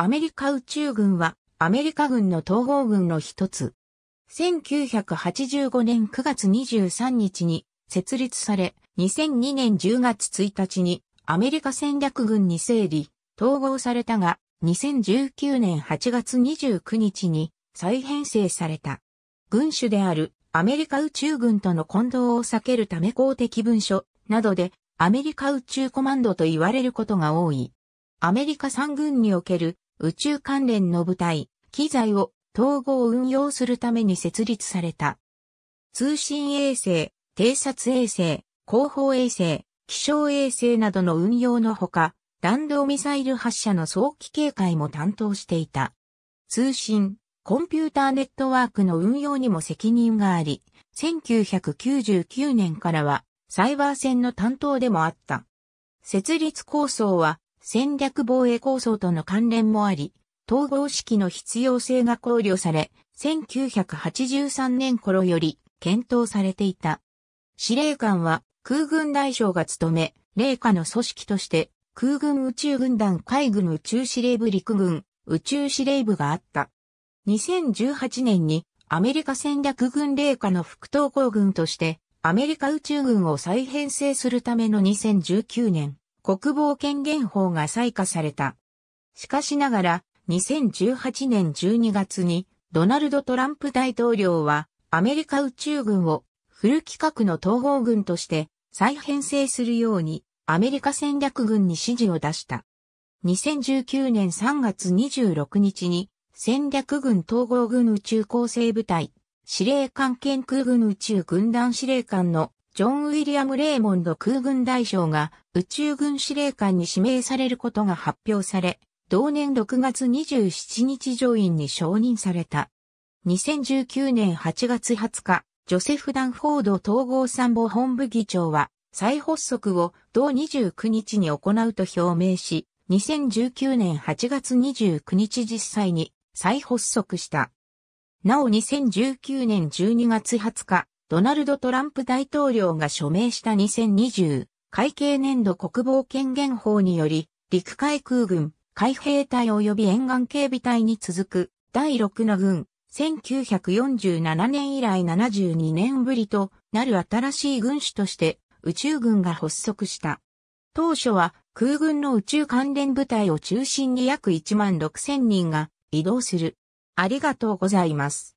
アメリカ宇宙軍はアメリカ軍の統合軍の一つ。1985年9月23日に設立され、2002年10月1日にアメリカ戦略軍に整理、統合されたが、2019年8月29日に再編成された。軍種であるアメリカ宇宙軍との混同を避けるため公的文書などでアメリカ宇宙コマンドと言われることが多い。アメリカ産軍における宇宙関連の部隊、機材を統合運用するために設立された。通信衛星、偵察衛星、広報衛星、気象衛星などの運用のほか、弾道ミサイル発射の早期警戒も担当していた。通信、コンピューターネットワークの運用にも責任があり、1999年からはサイバー戦の担当でもあった。設立構想は戦略防衛構想との関連もあり、統合式の必要性が考慮され、1983年頃より検討されていた。司令官は空軍大将が務め、霊下の組織として空軍宇宙軍団海軍宇宙司令部陸軍宇宙司令部があった。2018年にアメリカ戦略軍霊下の副統合軍としてアメリカ宇宙軍を再編成するための2019年国防権限法が採火された。しかしながら、2018年12月に、ドナルド・トランプ大統領は、アメリカ宇宙軍を、フル規格の統合軍として、再編成するように、アメリカ戦略軍に指示を出した。2019年3月26日に、戦略軍統合軍宇宙構成部隊、司令官兼空軍宇宙軍団司令官のジョン・ウィリアム・レーモンド空軍大将が宇宙軍司令官に指名されることが発表され、同年6月27日上院に承認された。2019年8月20日、ジョセフ・ダンフォード統合参謀本部議長は、再発足を同29日に行うと表明し、2019年8月29日実際に再発足した。なお2019年12月20日、ドナルド・トランプ大統領が署名した2020会計年度国防権限法により、陸海空軍、海兵隊及び沿岸警備隊に続く第6の軍、1947年以来72年ぶりとなる新しい軍種として宇宙軍が発足した。当初は空軍の宇宙関連部隊を中心に約1万6千人が移動する。ありがとうございます。